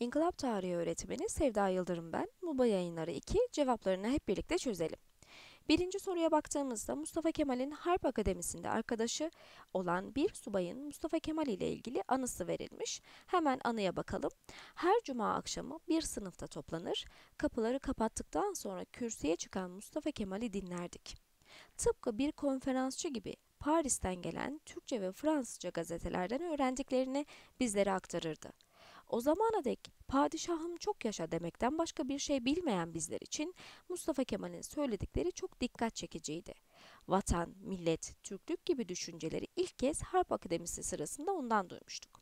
İnkılap Tarihi öğretmeni Sevda Yıldırım ben. MUBA yayınları 2 cevaplarını hep birlikte çözelim. Birinci soruya baktığımızda Mustafa Kemal'in Harp Akademisi'nde arkadaşı olan bir subayın Mustafa Kemal ile ilgili anısı verilmiş. Hemen anıya bakalım. Her cuma akşamı bir sınıfta toplanır, kapıları kapattıktan sonra kürsüye çıkan Mustafa Kemal'i dinlerdik. Tıpkı bir konferansçı gibi Paris'ten gelen Türkçe ve Fransızca gazetelerden öğrendiklerini bizlere aktarırdı. O zamana dek padişahım çok yaşa demekten başka bir şey bilmeyen bizler için Mustafa Kemal'in söyledikleri çok dikkat çekiciydi. Vatan, millet, Türklük gibi düşünceleri ilk kez Harp Akademisi sırasında ondan duymuştuk.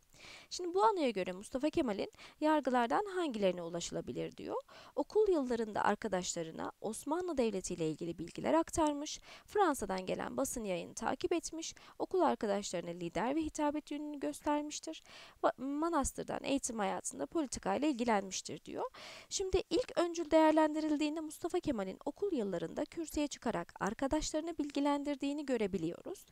Şimdi bu anaya göre Mustafa Kemal'in yargılardan hangilerine ulaşılabilir diyor. Okul yıllarında arkadaşlarına Osmanlı Devleti ile ilgili bilgiler aktarmış, Fransa'dan gelen basın yayını takip etmiş, okul arkadaşlarına lider ve hitabet yönünü göstermiştir. Manastırdan eğitim hayatında politikayla ilgilenmiştir diyor. Şimdi ilk öncül değerlendirildiğinde Mustafa Kemal'in okul yıllarında kürsüye çıkarak arkadaşlarını bilgilendirdiğini görebiliyoruz.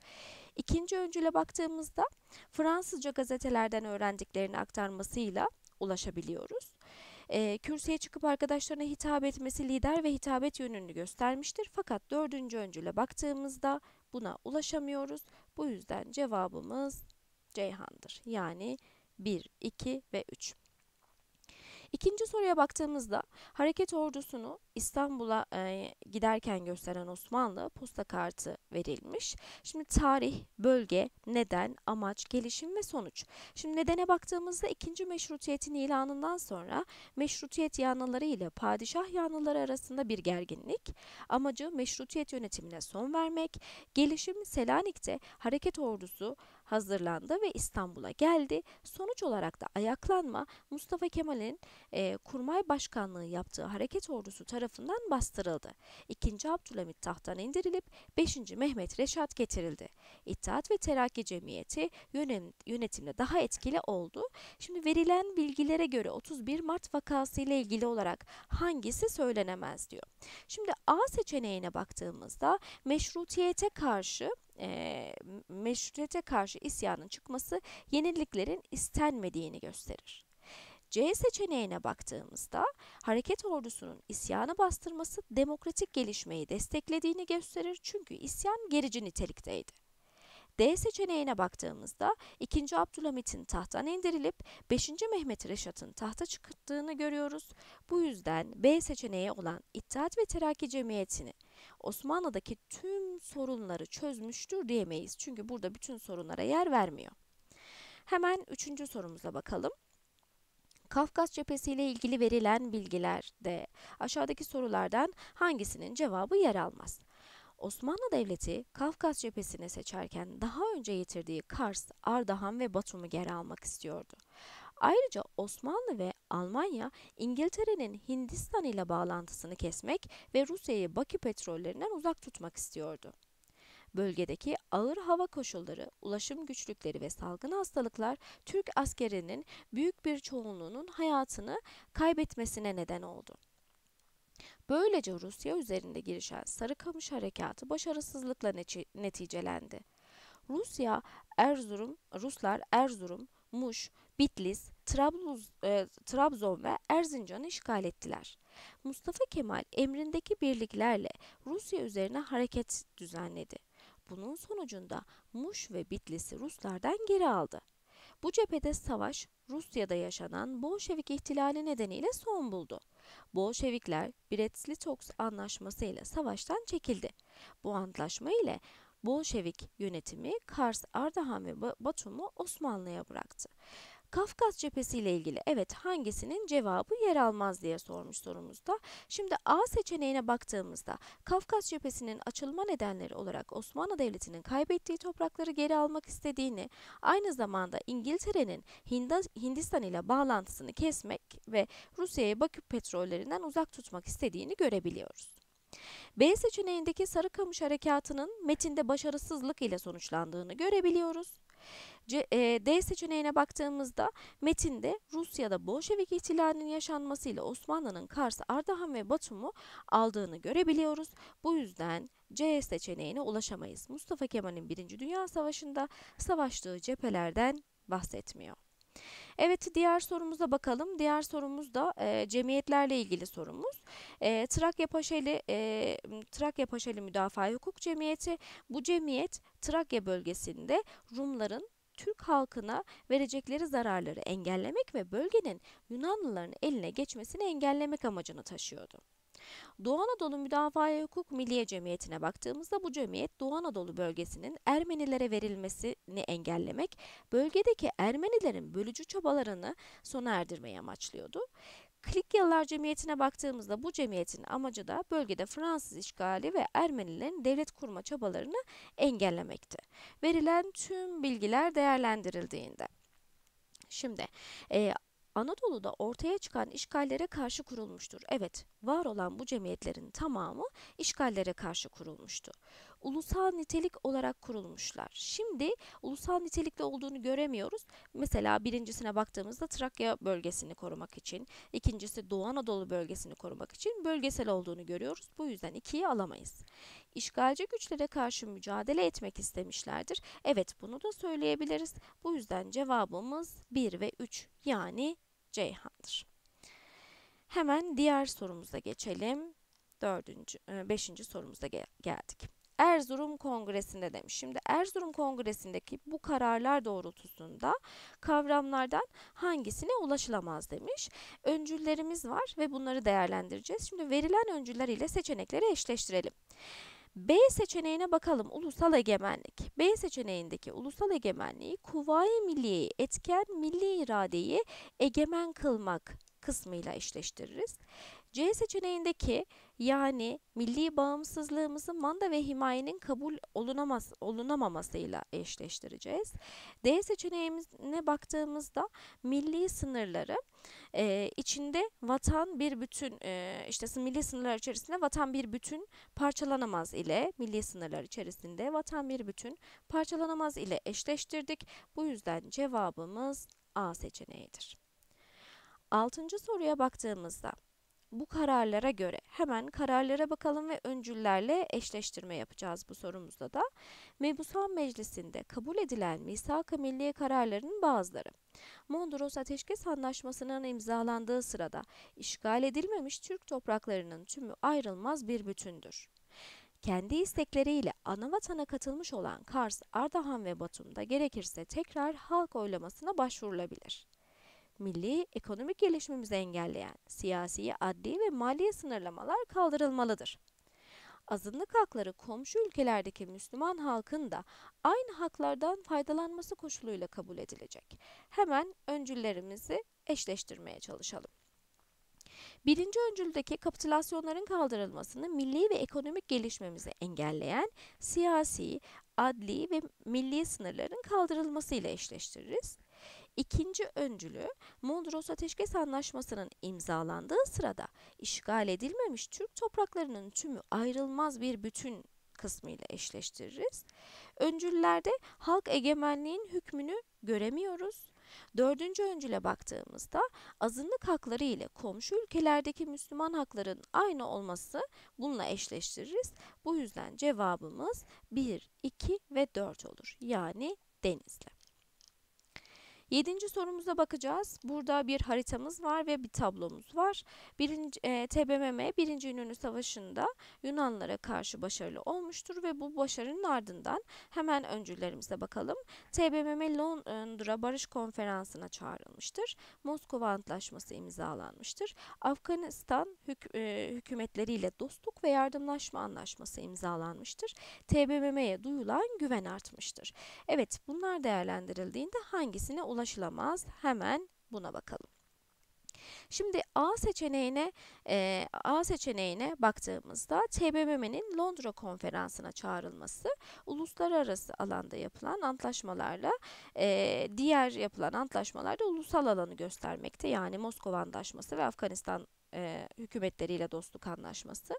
İkinci öncüle baktığımızda Fransızca gazetelerden öğrendiklerini aktarmasıyla ulaşabiliyoruz. E, kürsüye çıkıp arkadaşlarına hitap etmesi lider ve hitabet yönünü göstermiştir. Fakat dördüncü öncüle baktığımızda buna ulaşamıyoruz. Bu yüzden cevabımız Ceyhan'dır. Yani 1, 2 ve 3. İkinci soruya baktığımızda hareket ordusunu İstanbul'a e, giderken gösteren Osmanlı posta kartı verilmiş. Şimdi tarih, bölge, neden, amaç, gelişim ve sonuç. Şimdi nedene baktığımızda ikinci meşrutiyetin ilanından sonra meşrutiyet yanlıları ile padişah yanlıları arasında bir gerginlik. Amacı meşrutiyet yönetimine son vermek. Gelişim Selanik'te hareket ordusu hazırlandı ve İstanbul'a geldi. Sonuç olarak da ayaklanma Mustafa Kemal'in e, kurmay başkanlığı yaptığı hareket ordusu tarafından bastırıldı. 2. Abdülhamit tahttan indirilip 5. Mehmet Reşat getirildi. İttihat ve Terakki Cemiyeti yönetimde daha etkili oldu. Şimdi verilen bilgilere göre 31 Mart vakası ile ilgili olarak hangisi söylenemez diyor. Şimdi A seçeneğine baktığımızda meşrutiyete karşı e, meşrutiyete karşı isyanın çıkması yeniliklerin istenmediğini gösterir. C seçeneğine baktığımızda hareket ordusunun isyanı bastırması demokratik gelişmeyi desteklediğini gösterir çünkü isyan gerici nitelikteydi. D seçeneğine baktığımızda 2. Abdülhamit'in tahttan indirilip 5. Mehmet Reşat'ın tahta çıkarttığını görüyoruz. Bu yüzden B seçeneği olan İttihat ve Terakki Cemiyeti'ni Osmanlı'daki tüm sorunları çözmüştür diyemeyiz. Çünkü burada bütün sorunlara yer vermiyor. Hemen 3. sorumuza bakalım. Kafkas cephesi ile ilgili verilen bilgilerde aşağıdaki sorulardan hangisinin cevabı yer almaz? Osmanlı Devleti Kafkas cephesini seçerken daha önce yitirdiği Kars, Ardahan ve Batum'u geri almak istiyordu. Ayrıca Osmanlı ve Almanya İngiltere'nin Hindistan ile bağlantısını kesmek ve Rusya'yı Bakü petrollerinden uzak tutmak istiyordu. Bölgedeki ağır hava koşulları, ulaşım güçlükleri ve salgın hastalıklar Türk askerinin büyük bir çoğunluğunun hayatını kaybetmesine neden oldu. Böylece Rusya üzerinde girişen Sarıkamış harekatı başarısızlıkla neticelendi. Rusya, Erzurum, Ruslar Erzurum, Muş, Bitlis, Trabluz, e, Trabzon ve Erzincan'ı işgal ettiler. Mustafa Kemal emrindeki birliklerle Rusya üzerine hareket düzenledi. Bunun sonucunda Muş ve Bitlis'i Ruslardan geri aldı. Bu cephede savaş Rusya'da yaşanan Bolşevik ihtilali nedeniyle son buldu. Bolşevikler Brest-Litovsk anlaşması ile savaştan çekildi. Bu antlaşma ile Bolşevik yönetimi Kars, Ardahan ve Batum'u Osmanlı'ya bıraktı. Kafkas cephesi ile ilgili evet hangisinin cevabı yer almaz diye sormuş sorumuzda. Şimdi A seçeneğine baktığımızda Kafkas cephesinin açılma nedenleri olarak Osmanlı Devleti'nin kaybettiği toprakları geri almak istediğini, aynı zamanda İngiltere'nin Hindistan ile bağlantısını kesmek ve Rusya'ya Bakü petrollerinden uzak tutmak istediğini görebiliyoruz. B seçeneğindeki Sarıkamış Harekatı'nın metinde başarısızlık ile sonuçlandığını görebiliyoruz. C, e, D seçeneğine baktığımızda metinde Rusya'da Bolşevik ihtilalinin yaşanmasıyla Osmanlı'nın Kars, Ardahan ve Batum'u aldığını görebiliyoruz. Bu yüzden C seçeneğine ulaşamayız. Mustafa Kemal'in 1. Dünya Savaşı'nda savaştığı cephelerden bahsetmiyor. Evet diğer sorumuza bakalım. Diğer sorumuz da e, cemiyetlerle ilgili sorumuz. E, Trakya Paşeli e, Trakya Paşalı Müdafaa Hukuk Cemiyeti bu cemiyet Trakya bölgesinde Rumların Türk halkına verecekleri zararları engellemek ve bölgenin Yunanlıların eline geçmesini engellemek amacını taşıyordu. Doğu Anadolu Müdafaa Hukuk Milliye Cemiyeti'ne baktığımızda bu cemiyet Doğu Anadolu bölgesinin Ermenilere verilmesini engellemek, bölgedeki Ermenilerin bölücü çabalarını sona erdirmeyi amaçlıyordu. Klikyalılar Cemiyeti'ne baktığımızda bu cemiyetin amacı da bölgede Fransız işgali ve Ermenilerin devlet kurma çabalarını engellemekti. Verilen tüm bilgiler değerlendirildiğinde. Şimdi e, Anadolu'da ortaya çıkan işgallere karşı kurulmuştur. Evet, var olan bu cemiyetlerin tamamı işgallere karşı kurulmuştu ulusal nitelik olarak kurulmuşlar. Şimdi ulusal nitelikli olduğunu göremiyoruz. Mesela birincisine baktığımızda Trakya bölgesini korumak için, ikincisi Doğu Anadolu bölgesini korumak için bölgesel olduğunu görüyoruz. Bu yüzden ikiyi alamayız. İşgalci güçlere karşı mücadele etmek istemişlerdir. Evet bunu da söyleyebiliriz. Bu yüzden cevabımız 1 ve 3 yani Ceyhan'dır. Hemen diğer sorumuza geçelim. Dördüncü, e, beşinci sorumuza geldik. Erzurum Kongresi'nde demiş. Şimdi Erzurum Kongresi'ndeki bu kararlar doğrultusunda kavramlardan hangisine ulaşılamaz demiş. Öncüllerimiz var ve bunları değerlendireceğiz. Şimdi verilen öncüller ile seçenekleri eşleştirelim. B seçeneğine bakalım ulusal egemenlik. B seçeneğindeki ulusal egemenliği kuvayi milliyeyi etken milli iradeyi egemen kılmak kısmıyla eşleştiririz. C seçeneğindeki yani milli bağımsızlığımızı manda ve himayenin kabul olunamaz, olunamamasıyla eşleştireceğiz. D seçeneğine baktığımızda milli sınırları e, içinde vatan bir bütün e, işte milli sınırlar içerisinde vatan bir bütün parçalanamaz ile milli sınırlar içerisinde vatan bir bütün parçalanamaz ile eşleştirdik. Bu yüzden cevabımız A seçeneğidir. Altıncı soruya baktığımızda bu kararlara göre hemen kararlara bakalım ve öncüllerle eşleştirme yapacağız bu sorumuzda da. Mebusan Meclisi'nde kabul edilen misak-ı milli kararlarının bazıları. Mondros Ateşkes Anlaşması'nın imzalandığı sırada işgal edilmemiş Türk topraklarının tümü ayrılmaz bir bütündür. Kendi istekleriyle anavatana katılmış olan Kars, Ardahan ve Batum'da gerekirse tekrar halk oylamasına başvurulabilir milli ekonomik gelişimimizi engelleyen siyasi, adli ve maliye sınırlamalar kaldırılmalıdır. Azınlık hakları komşu ülkelerdeki Müslüman halkın da aynı haklardan faydalanması koşuluyla kabul edilecek. Hemen öncüllerimizi eşleştirmeye çalışalım. Birinci öncüldeki kapitülasyonların kaldırılmasını milli ve ekonomik gelişmemizi engelleyen siyasi, adli ve milli sınırların kaldırılmasıyla eşleştiririz ikinci öncülü Mondros Ateşkes Anlaşması'nın imzalandığı sırada işgal edilmemiş Türk topraklarının tümü ayrılmaz bir bütün kısmıyla eşleştiririz. Öncüllerde halk egemenliğin hükmünü göremiyoruz. Dördüncü öncüle baktığımızda azınlık hakları ile komşu ülkelerdeki Müslüman hakların aynı olması bununla eşleştiririz. Bu yüzden cevabımız 1, 2 ve 4 olur. Yani denizle. Yedinci sorumuza bakacağız. Burada bir haritamız var ve bir tablomuz var. Birinci, e, TBMM 1. İnönü Savaşı'nda Yunanlara karşı başarılı olmuştur ve bu başarının ardından hemen öncülerimize bakalım. TBMM e, Londra Barış Konferansı'na çağrılmıştır. Moskova Antlaşması imzalanmıştır. Afganistan hük e, hükümetleriyle dostluk ve yardımlaşma anlaşması imzalanmıştır. TBMM'ye duyulan güven artmıştır. Evet bunlar değerlendirildiğinde hangisine ulaşabilirsiniz? anlaşılamaz. Hemen buna bakalım. Şimdi A seçeneğine e, A seçeneğine baktığımızda TBMM'nin Londra konferansına çağrılması uluslararası alanda yapılan antlaşmalarla e, diğer yapılan antlaşmalarda ulusal alanı göstermekte. Yani Moskova Antlaşması ve Afganistan e, hükümetleriyle dostluk anlaşması.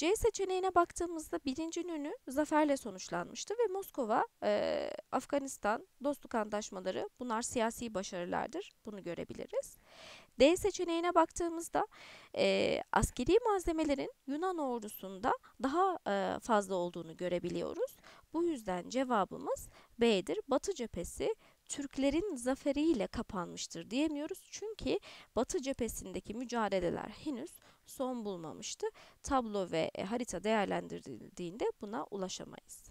C seçeneğine baktığımızda birinci nünü zaferle sonuçlanmıştı ve Moskova, e, Afganistan, dostluk antlaşmaları bunlar siyasi başarılardır. Bunu görebiliriz. D seçeneğine baktığımızda e, askeri malzemelerin Yunan ordusunda daha e, fazla olduğunu görebiliyoruz. Bu yüzden cevabımız B'dir. Batı cephesi Türklerin zaferiyle kapanmıştır diyemiyoruz. Çünkü Batı cephesindeki mücadeleler henüz son bulmamıştı. Tablo ve e, harita değerlendirildiğinde buna ulaşamayız.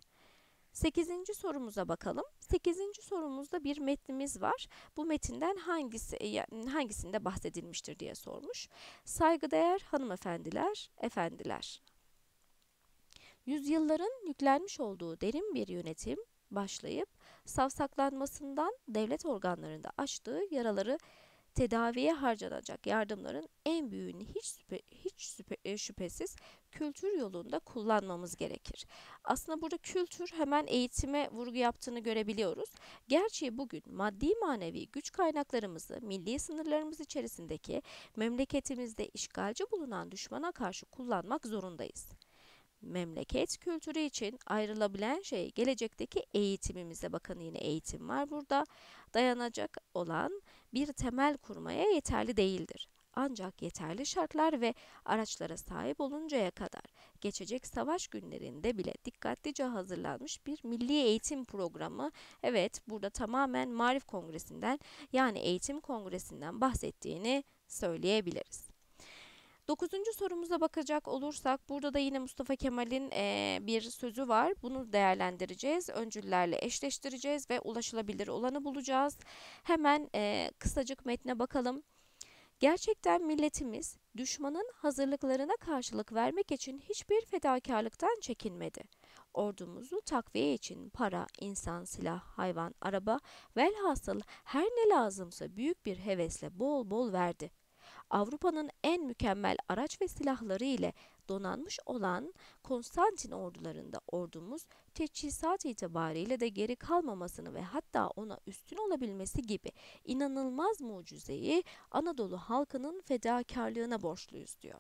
Sekizinci sorumuza bakalım. Sekizinci sorumuzda bir metnimiz var. Bu metinden hangisi e, hangisinde bahsedilmiştir diye sormuş. Saygıdeğer hanımefendiler, efendiler. Yüzyılların yüklenmiş olduğu derin bir yönetim başlayıp savsaklanmasından devlet organlarında açtığı yaraları tedaviye harcanacak yardımların en büyüğünü hiç, süpe, hiç süpe, e, şüphesiz kültür yolunda kullanmamız gerekir. Aslında burada kültür hemen eğitime vurgu yaptığını görebiliyoruz. Gerçi bugün maddi manevi güç kaynaklarımızı milli sınırlarımız içerisindeki memleketimizde işgalci bulunan düşmana karşı kullanmak zorundayız memleket kültürü için ayrılabilen şey gelecekteki eğitimimize bakın yine eğitim var burada dayanacak olan bir temel kurmaya yeterli değildir. Ancak yeterli şartlar ve araçlara sahip oluncaya kadar geçecek savaş günlerinde bile dikkatlice hazırlanmış bir milli eğitim programı. Evet burada tamamen Marif Kongresi'nden yani eğitim kongresinden bahsettiğini söyleyebiliriz. Dokuzuncu sorumuza bakacak olursak burada da yine Mustafa Kemal'in e, bir sözü var. Bunu değerlendireceğiz, öncüllerle eşleştireceğiz ve ulaşılabilir olanı bulacağız. Hemen e, kısacık metne bakalım. Gerçekten milletimiz düşmanın hazırlıklarına karşılık vermek için hiçbir fedakarlıktan çekinmedi. Ordumuzu takviye için para, insan, silah, hayvan, araba velhasıl her ne lazımsa büyük bir hevesle bol bol verdi.'' Avrupa'nın en mükemmel araç ve silahları ile donanmış olan Konstantin ordularında ordumuz teçhizat itibariyle de geri kalmamasını ve hatta ona üstün olabilmesi gibi inanılmaz mucizeyi Anadolu halkının fedakarlığına borçluyuz diyor.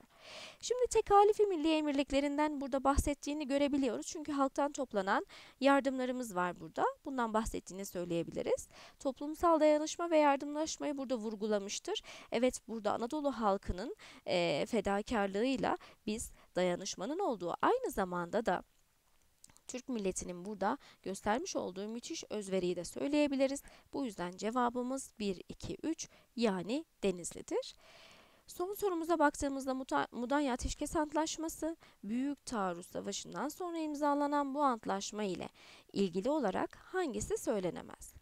Şimdi tekalifi milli emirliklerinden burada bahsettiğini görebiliyoruz. Çünkü halktan toplanan yardımlarımız var burada. Bundan bahsettiğini söyleyebiliriz. Toplumsal dayanışma ve yardımlaşmayı burada vurgulamıştır. Evet burada Anadolu halkının e, fedakarlığıyla biz dayanışmanın olduğu aynı zamanda da Türk milletinin burada göstermiş olduğu müthiş özveriyi de söyleyebiliriz. Bu yüzden cevabımız 1, 2, 3 yani Denizli'dir. Son sorumuza baktığımızda Mudanya Ateşkes Antlaşması Büyük Taarruz Savaşı'ndan sonra imzalanan bu antlaşma ile ilgili olarak hangisi söylenemez?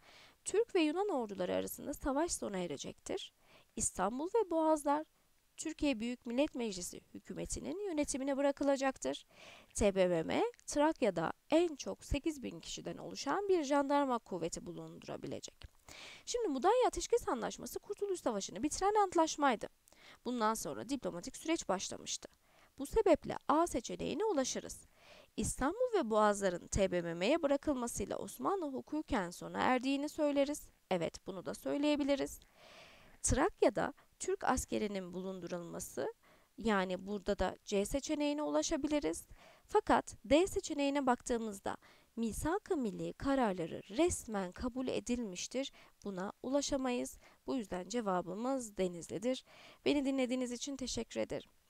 Türk ve Yunan orduları arasında savaş sona erecektir. İstanbul ve Boğazlar Türkiye Büyük Millet Meclisi hükümetinin yönetimine bırakılacaktır. TBMM, Trakya'da en çok 8 bin kişiden oluşan bir jandarma kuvveti bulundurabilecek. Şimdi Mudanya Ateşkes Anlaşması Kurtuluş Savaşı'nı bitiren antlaşmaydı. Bundan sonra diplomatik süreç başlamıştı. Bu sebeple A seçeneğine ulaşırız. İstanbul ve Boğazların TBMM'ye bırakılmasıyla Osmanlı hukuken sona erdiğini söyleriz. Evet bunu da söyleyebiliriz. Trakya'da Türk askerinin bulundurulması yani burada da C seçeneğine ulaşabiliriz. Fakat D seçeneğine baktığımızda misak-ı milli kararları resmen kabul edilmiştir. Buna ulaşamayız. Bu yüzden cevabımız Denizli'dir. Beni dinlediğiniz için teşekkür ederim.